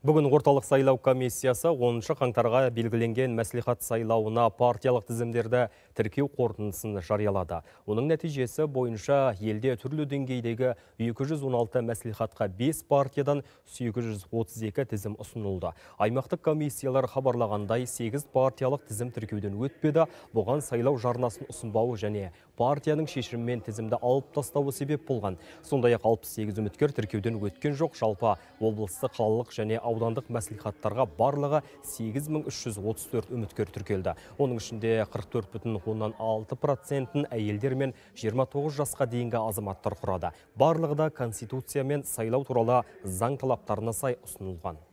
Бүгін орталық сайлау комиссиясы 10 қаңтарға белгіленген мәслихат сайлауына партиялық тізімдерді тіркеу қорытындысын жариялады. Оның нәтижесі бойынша елде түрлі деңгейдегі 216 мәслихатқа 5 партиядан 832 тізім ұсынылды. Аймақтық комиссиялар хабарлағандай 8 партиялық тізім тіркеуден өтпеді, бұған сайлау жарнасын ұсынбауы және партияның шешімімен тізімді алып тастауы себеп болған. Сондай ақ 68 үміткер тіркеуден өткен жоқ жалпы облыстық қалалық және аудандық мәслихаттарға барлығы 8334 үміткер тіркелді. Оның ішінде 44,6 процентін әйелдер мен 29 жасқа дейінгі азаматтар құрады. Барлығы да Конституция мен сайлау туралы заң талаптарына сай ұсынылған.